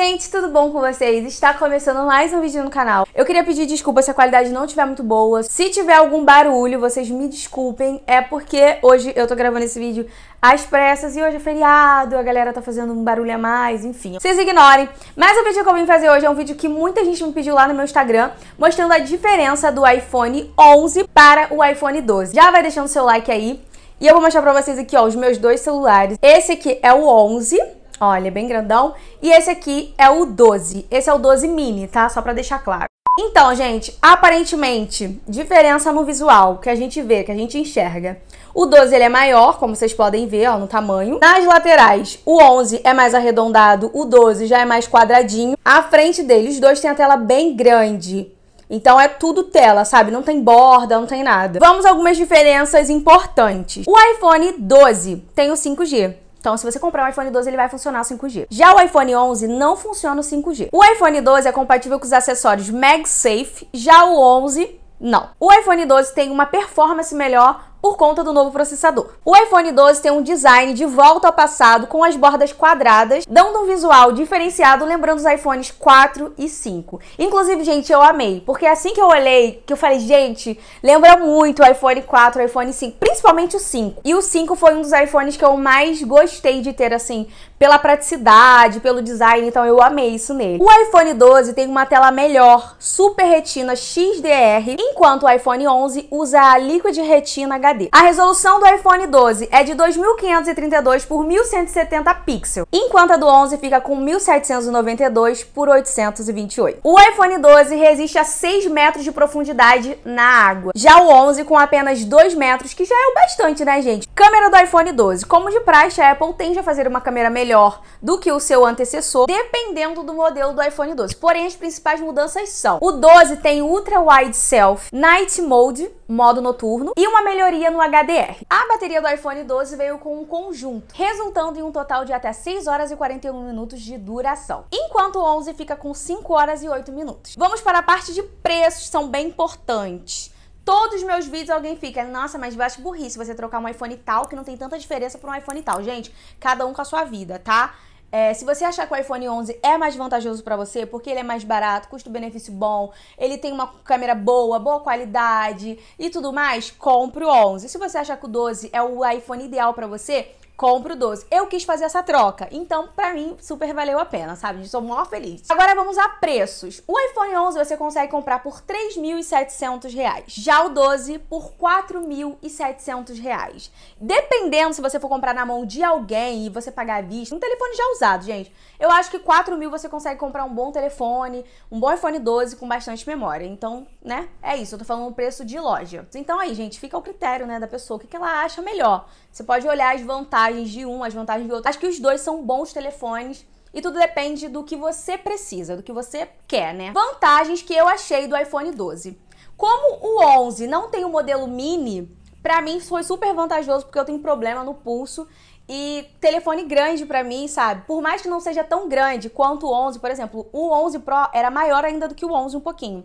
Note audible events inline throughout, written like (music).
gente, tudo bom com vocês? Está começando mais um vídeo no canal. Eu queria pedir desculpa se a qualidade não estiver muito boa. Se tiver algum barulho, vocês me desculpem. É porque hoje eu tô gravando esse vídeo às pressas e hoje é feriado, a galera tá fazendo um barulho a mais, enfim. Vocês ignorem. Mas o vídeo que eu vim fazer hoje é um vídeo que muita gente me pediu lá no meu Instagram, mostrando a diferença do iPhone 11 para o iPhone 12. Já vai deixando seu like aí. E eu vou mostrar pra vocês aqui, ó, os meus dois celulares. Esse aqui é o 11, Olha, é bem grandão. E esse aqui é o 12. Esse é o 12 mini, tá? Só pra deixar claro. Então, gente, aparentemente, diferença no visual que a gente vê, que a gente enxerga. O 12 ele é maior, como vocês podem ver, ó, no tamanho. Nas laterais, o 11 é mais arredondado, o 12 já é mais quadradinho. A frente dele, os dois têm a tela bem grande. Então é tudo tela, sabe? Não tem borda, não tem nada. Vamos a algumas diferenças importantes. O iPhone 12 tem o 5G. Então, se você comprar um iPhone 12, ele vai funcionar 5G. Já o iPhone 11 não funciona 5G. O iPhone 12 é compatível com os acessórios MagSafe, já o 11 não. O iPhone 12 tem uma performance melhor por conta do novo processador. O iPhone 12 tem um design de volta ao passado com as bordas quadradas, dando um visual diferenciado lembrando os iPhones 4 e 5. Inclusive, gente, eu amei, porque é assim que eu olhei, que eu falei, gente, lembra muito o iPhone 4, o iPhone 5, principalmente o 5. E o 5 foi um dos iPhones que eu mais gostei de ter assim, pela praticidade, pelo design, então eu amei isso nele. O iPhone 12 tem uma tela melhor, Super Retina XDR, enquanto o iPhone 11 usa a Liquid Retina HD a resolução do iPhone 12 é de 2532 por 1170 pixels, enquanto a do 11 fica com 1792 por 828. O iPhone 12 resiste a 6 metros de profundidade na água, já o 11 com apenas 2 metros, que já é o bastante, né, gente? Câmera do iPhone 12. Como de praxe, a Apple tende a fazer uma câmera melhor do que o seu antecessor, dependendo do modelo do iPhone 12. Porém, as principais mudanças são: o 12 tem ultra wide self, night mode, modo noturno, e uma melhoria bateria no HDR. A bateria do iPhone 12 veio com um conjunto, resultando em um total de até 6 horas e 41 minutos de duração, enquanto o 11 fica com 5 horas e 8 minutos. Vamos para a parte de preços, são bem importantes todos os meus vídeos alguém fica, nossa, mas eu acho burrice você trocar um iPhone tal, que não tem tanta diferença para um iPhone tal. Gente, cada um com a sua vida, tá? É, se você achar que o iPhone 11 é mais vantajoso para você, porque ele é mais barato, custo-benefício bom, ele tem uma câmera boa, boa qualidade e tudo mais, compre o 11. Se você achar que o 12 é o iPhone ideal para você, compro o doce. Eu quis fazer essa troca, então para mim super valeu a pena, sabe? sou maior feliz. Agora vamos a preços. O iPhone 11 você consegue comprar por 3.700 reais, já o 12 por 4.700 reais. Dependendo se você for comprar na mão de alguém e você pagar à vista, um telefone já usado, gente, eu acho que 4 mil você consegue comprar um bom telefone, um bom iPhone 12 com bastante memória. Então, né? É isso, eu tô falando o preço de loja. Então aí, gente, fica ao critério, né, da pessoa, o que, que ela acha melhor. Você pode olhar as vantagens vantagens de um, as vantagens de outro. Acho que os dois são bons telefones. E tudo depende do que você precisa, do que você quer, né? Vantagens que eu achei do iPhone 12. Como o 11 não tem o modelo mini, pra mim foi super vantajoso porque eu tenho problema no pulso e telefone grande para mim, sabe? Por mais que não seja tão grande quanto o 11, por exemplo, o 11 Pro era maior ainda do que o 11 um pouquinho.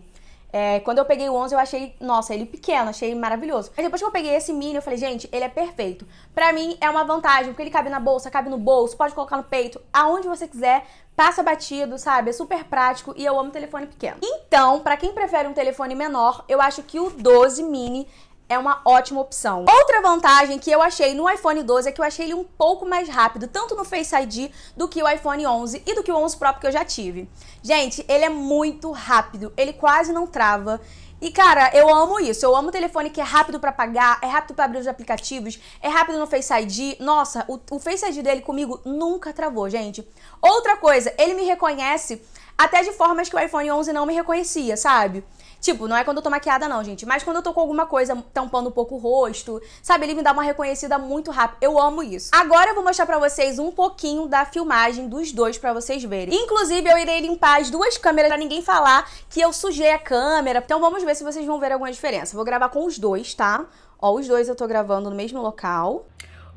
É, quando eu peguei o 11, eu achei, nossa, ele pequeno, achei maravilhoso. Mas depois que eu peguei esse mini, eu falei, gente, ele é perfeito. Pra mim, é uma vantagem, porque ele cabe na bolsa, cabe no bolso, pode colocar no peito, aonde você quiser, passa batido, sabe? É super prático e eu amo telefone pequeno. Então, pra quem prefere um telefone menor, eu acho que o 12 mini é uma ótima opção. Outra vantagem que eu achei no iPhone 12 é que eu achei ele um pouco mais rápido, tanto no Face ID do que o iPhone 11 e do que o 11 próprio que eu já tive. Gente, ele é muito rápido, ele quase não trava. E cara, eu amo isso. Eu amo o telefone que é rápido para pagar, é rápido para abrir os aplicativos, é rápido no Face ID. Nossa, o, o Face ID dele comigo nunca travou, gente. Outra coisa, ele me reconhece até de formas que o iPhone 11 não me reconhecia, sabe? Tipo, não é quando eu tô maquiada, não, gente. Mas quando eu tô com alguma coisa tampando um pouco o rosto, sabe? Ele me dá uma reconhecida muito rápida. Eu amo isso. Agora eu vou mostrar pra vocês um pouquinho da filmagem dos dois pra vocês verem. Inclusive, eu irei limpar as duas câmeras pra ninguém falar que eu sujei a câmera. Então vamos ver se vocês vão ver alguma diferença. Vou gravar com os dois, tá? Ó, os dois eu tô gravando no mesmo local.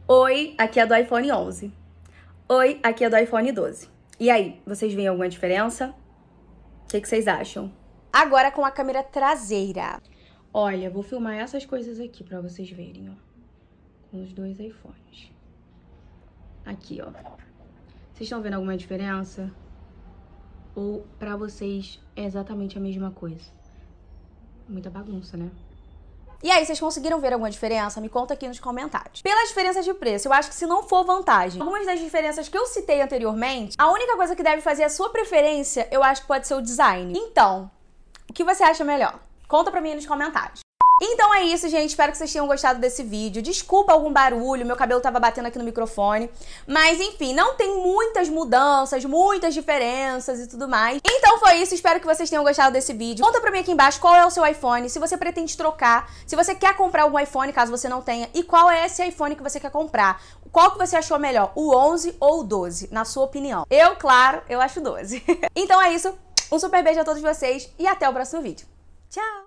Oi, aqui é do iPhone 11. Oi, aqui é do iPhone 12. E aí, vocês veem alguma diferença? O que, que vocês acham? Agora com a câmera traseira. Olha, vou filmar essas coisas aqui pra vocês verem, ó. Com os dois iPhones. Aqui, ó. Vocês estão vendo alguma diferença? Ou pra vocês é exatamente a mesma coisa? Muita bagunça, né? E aí, vocês conseguiram ver alguma diferença? Me conta aqui nos comentários. Pela diferença de preço, eu acho que se não for vantagem, algumas das diferenças que eu citei anteriormente, a única coisa que deve fazer a sua preferência, eu acho que pode ser o design. Então, que você acha melhor? Conta pra mim nos comentários. Então é isso, gente. Espero que vocês tenham gostado desse vídeo. Desculpa algum barulho, meu cabelo tava batendo aqui no microfone. Mas enfim, não tem muitas mudanças, muitas diferenças e tudo mais. Então foi isso, espero que vocês tenham gostado desse vídeo. Conta pra mim aqui embaixo qual é o seu iPhone, se você pretende trocar, se você quer comprar algum iPhone, caso você não tenha, e qual é esse iPhone que você quer comprar. Qual que você achou melhor, o 11 ou o 12, na sua opinião? Eu, claro, eu acho 12. (laughs) então é isso. Um super beijo a todos vocês e até o próximo vídeo. Tchau!